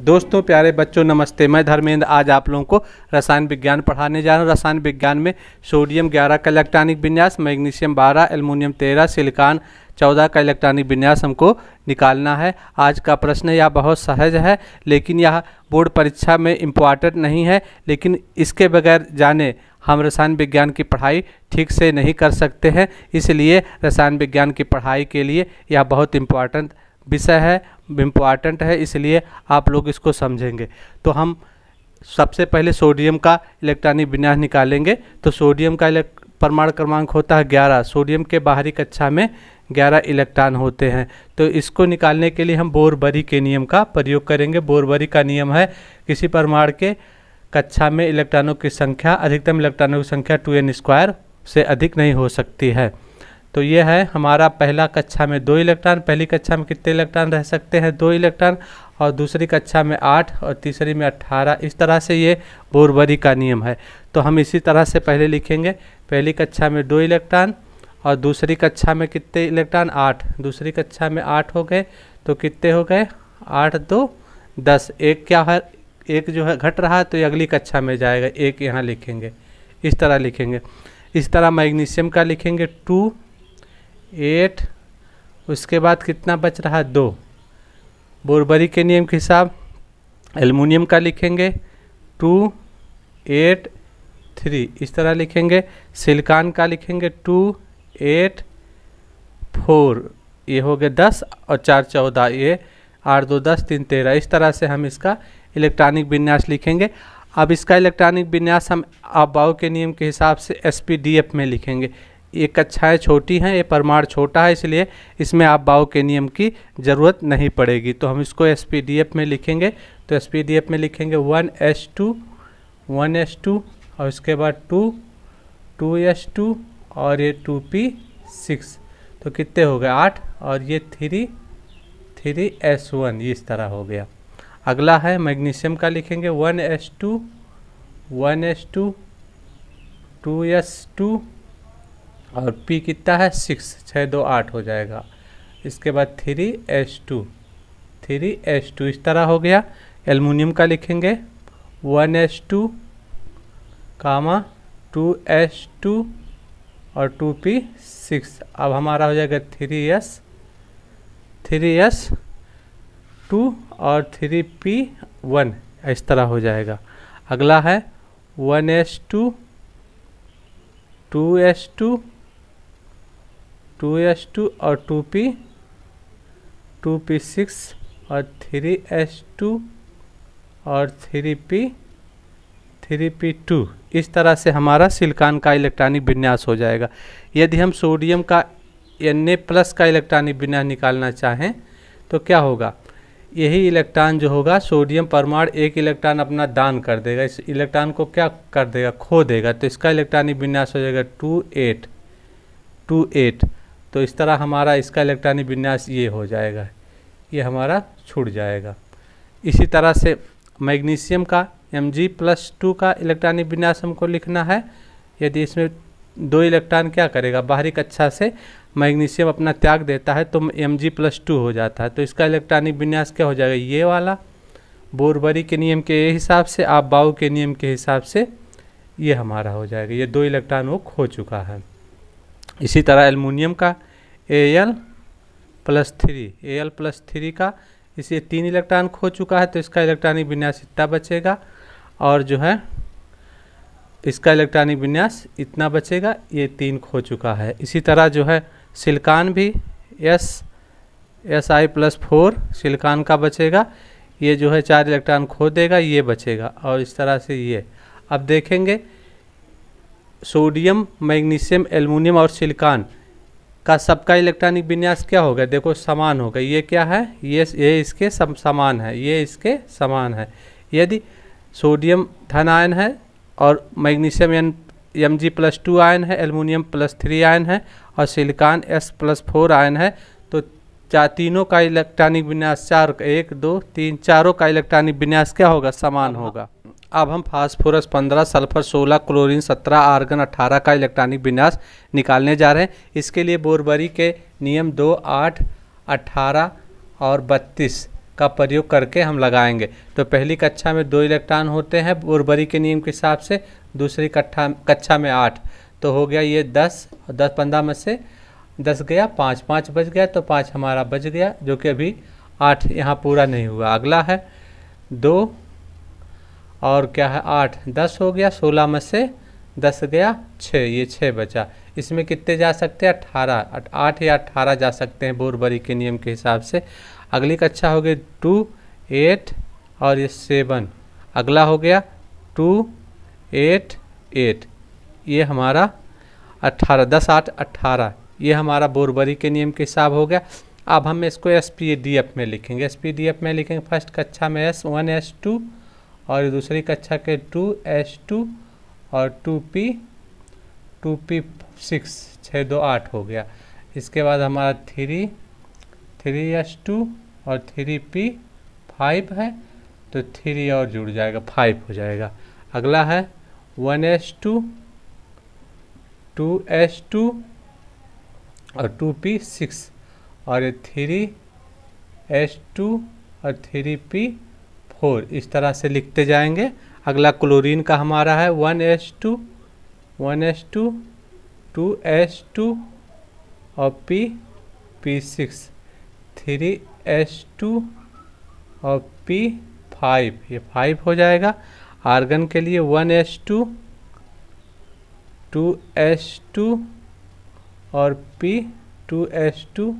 दोस्तों प्यारे बच्चों नमस्ते मैं धर्मेंद्र आज आप लोगों को रसायन विज्ञान पढ़ाने जा रहा हूँ रसायन विज्ञान में सोडियम 11 का इलेक्ट्रॉनिक विन्यास मैग्नीशियम 12 एल्युमिनियम 13 सिलिकॉन 14 का इलेक्ट्रॉनिक विन्यास हमको निकालना है आज का प्रश्न यह बहुत सहज है लेकिन यह बोर्ड परीक्षा में इम्पॉर्टेंट नहीं है लेकिन इसके बगैर जाने हम रसायन विज्ञान की पढ़ाई ठीक से नहीं कर सकते हैं इसलिए रसायन विज्ञान की पढ़ाई के लिए यह बहुत इम्पॉर्टेंट विषय है इम्पॉर्टेंट है इसलिए आप लोग इसको समझेंगे तो हम सबसे पहले सोडियम का इलेक्ट्रॉनिक विन्यास निकालेंगे तो सोडियम का परमाणु क्रमांक होता है ग्यारह सोडियम के बाहरी कक्षा में ग्यारह इलेक्ट्रॉन होते हैं तो इसको निकालने के लिए हम बोरबरी के नियम का प्रयोग करेंगे बोरबरी का नियम है किसी परमाणु के कक्षा में इलेक्ट्रॉनों की संख्या अधिकतम इलेक्ट्रॉनों की संख्या टू एन स्क्वायर से अधिक नहीं हो सकती है तो ये है हमारा पहला कक्षा में दो इलेक्ट्रॉन पहली कक्षा में कितने इलेक्ट्रॉन रह सकते हैं दो इलेक्ट्रॉन और दूसरी कक्षा में आठ और तीसरी में अट्ठारह इस तरह से ये बोरबरी का नियम है तो हम इसी तरह से पहले लिखेंगे पहली कक्षा में दो इलेक्ट्रॉन और दूसरी कक्षा में कितने इलेक्ट्रॉन आठ दूसरी कक्षा में आठ हो गए तो कितने हो गए आठ दो दस एक क्या है एक जो है घट रहा है तो ये अगली कक्षा में जाएगा एक यहाँ लिखेंगे इस तरह लिखेंगे इस तरह मैग्नीशियम का लिखेंगे टू एट उसके बाद कितना बच रहा दो बोरबरी के नियम के हिसाब एलमिनियम का लिखेंगे टू एट थ्री इस तरह लिखेंगे सिलिकॉन का लिखेंगे टू एट फोर ये हो गए दस और चार चौदह ये आठ दो दस तीन तेरह इस तरह से हम इसका इलेक्ट्रॉनिक विन्यास लिखेंगे अब इसका इलेक्ट्रॉनिक विन्यास हम अबाव के नियम के हिसाब से एस में लिखेंगे ये कक्षाएँ छोटी हैं ये परमाणु छोटा है इसलिए इसमें आप बाव के नियम की ज़रूरत नहीं पड़ेगी तो हम इसको एस में लिखेंगे तो एस में लिखेंगे one S two one S two और उसके बाद टू टू एस टू और ये टू पी सिक्स तो कितने हो गए आठ और ये थ्री थ्री एस वन इस तरह हो गया अगला है मैग्नीशियम का लिखेंगे one S two one S two two S two और पी कितना है सिक्स छः दो आठ हो जाएगा इसके बाद three S two three S two इस तरह हो गया एलमिनियम का लिखेंगे one S two comma two S two और टू पी सिक्स अब हमारा हो जाएगा three S three S two और थ्री पी वन इस तरह हो जाएगा अगला है one S two two S two two S two और two P two P six और थ्री एस टू और three P three P two इस तरह से हमारा सिलिकॉन का इलेक्ट्रॉनिक विन्यास हो जाएगा यदि हम सोडियम का एन ए प्लस का इलेक्ट्रॉनिक विन्यास निकालना चाहें तो क्या होगा यही इलेक्ट्रॉन जो होगा सोडियम परमाणु एक इलेक्ट्रॉन अपना दान कर देगा इस इलेक्ट्रॉन को क्या कर देगा खो देगा तो इसका इलेक्ट्रॉनिक विन्यास हो जाएगा टू एट टू एट तो इस तरह हमारा इसका इलेक्ट्रॉनिक विन्यास ये हो जाएगा ये हमारा छूट जाएगा इसी तरह से मैग्नीशियम का एम जी प्लस टू का इलेक्ट्रॉनिक विन्यास हमको लिखना है यदि इसमें दो इलेक्ट्रॉन क्या करेगा बाहरी कक्षा से मैग्नीशियम अपना त्याग देता है तो एम जी प्लस टू हो जाता है तो इसका इलेक्ट्रॉनिक विन्यास क्या हो जाएगा ये वाला बोरबरी के नियम के हिसाब से आप बाऊ के नियम के हिसाब से ये हमारा हो जाएगा ये दो इलेक्ट्रॉन वो खो चुका है इसी तरह एलमिनियम का A L plus three A L plus three का इसे तीन इलेक्ट्रॉन खो चुका है तो इसका इलेक्ट्रॉनिक विन्यास इतना बचेगा और जो है इसका इलेक्ट्रॉनिक विन्यास इतना बचेगा ये तीन खो चुका है इसी तरह जो है सिलकान भी S S I plus four silicon का बचेगा ये जो है चार इलेक्ट्रॉन खो देगा ये बचेगा और इस तरह से ये अब देखेंगे सोडियम मैग्नीशियम एल्यूमिनियम और सिलिकॉन का सबका इलेक्ट्रॉनिक विन्यास क्या होगा देखो समान होगा ये क्या है ये ये इसके सम, समान है ये इसके समान है यदि सोडियम धन आयन है और magnesium N M G plus two ion है एल्यूमिनियम प्लस थ्री आयन है और silicon S plus four ion है तो चार तीनों का इलेक्ट्रॉनिक विन्यास चार एक दो तीन चारों का इलेक्ट्रॉनिक विन्यास क्या होगा समान होगा अब हम फास्फोरस 15 सल्फर 16 क्लोरीन 17 आर्गन 18 का इलेक्ट्रॉनिक विन्यास निकालने जा रहे हैं इसके लिए बोरबरी के नियम दो आठ अट्ठारह और बत्तीस का प्रयोग करके हम लगाएंगे तो पहली कक्षा में दो इलेक्ट्रॉन होते हैं बोरबरी के नियम के हिसाब से दूसरी कट्ठा कक्षा में आठ तो हो गया ये दस दस पंद्रह में से दस गया पाँच पाँच बच गया तो पाँच हमारा बच गया जो कि अभी आठ यहाँ पूरा नहीं हुआ अगला है दो और क्या है आठ दस हो गया सोलह में से दस गया छः ये छः बचा इसमें कितने जा सकते हैं अट्ठारह आठ या अट्ठारह जा सकते हैं बोरबरी के नियम के हिसाब से अगली कक्षा हो गई टू एट और ये सेवन अगला हो गया टू एट एट ये हमारा अट्ठारह दस आठ अट्ठारह ये हमारा बोरबरी के नियम के हिसाब हो गया अब हम इसको एस पी डी एफ में लिखेंगे एस पी डी एफ में लिखेंगे फर्स्ट कक्षा में एस वन एस टू और दूसरी कक्षा के टू एस टू और two P two P six छः दो आठ हो गया इसके बाद हमारा थ्री थ्री एस टू और थ्री पी फाइव है तो थ्री और जुड़ जाएगा फाइव हो जाएगा अगला है one S two two S two और टू पी सिक्स और ये थ्री एस टू और थ्री पी फोर इस तरह से लिखते जाएंगे अगला क्लोरीन का हमारा है one S two one S two two S two और P P six three S two और पी फाइव ये फाइव हो जाएगा आर्गन के लिए one S two two S two और पी टू एस टू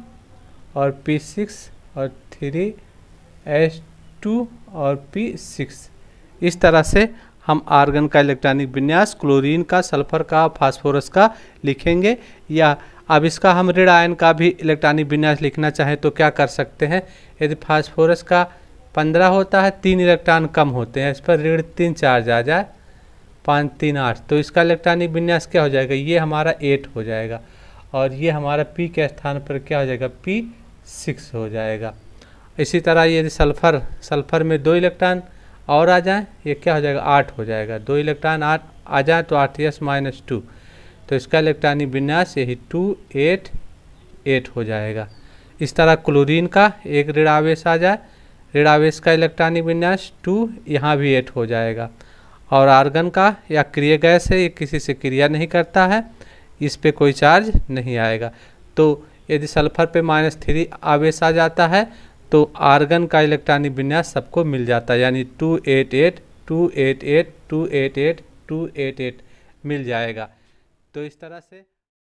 और पी सिक्स और थ्री एस टू और पी सिक्स इस तरह से हम आर्गन का इलेक्ट्रॉनिक विन्यास क्लोरीन का सल्फर का फास्फोरस का लिखेंगे या अब इसका हम ऋण आयन का भी इलेक्ट्रॉनिक विन्यास लिखना चाहें तो क्या कर सकते हैं यदि फास्फोरस का पंद्रह होता है तीन इलेक्ट्रॉन कम होते हैं इस पर ऋण तीन चार्ज आ जाए पाँच तीन आठ तो इसका इलेक्ट्रॉनिक विन्यास क्या हो जाएगा ये हमारा एट हो जाएगा और ये हमारा पी के स्थान पर क्या हो जाएगा पी सिक्स हो जाएगा इसी तरह यदि सल्फ़र सल्फ़र में दो इलेक्ट्रॉन और आ जाए ये क्या हो जाएगा आठ हो जाएगा दो इलेक्ट्रॉन आठ आ जाए तो आठ एस माइनस टू तो इसका इलेक्ट्रॉनिक विन्यास यही टू एट एट हो जाएगा इस तरह क्लोरीन का एक ऋण आवेश आ जाए ऋण आवेश का इलेक्ट्रॉनिक विन्यास टू यहाँ भी एट हो जाएगा और आर्गन का या क्रिय गैस है ये किसी से क्रिया नहीं करता है इस पर कोई चार्ज नहीं आएगा तो यदि सल्फर पे माइनस थ्री आवेश आ जाता है तो आर्गन का इलेक्ट्रॉनिक विन्यास सबको मिल जाता है यानी two eight eight two eight eight two eight eight two eight eight मिल जाएगा तो इस तरह से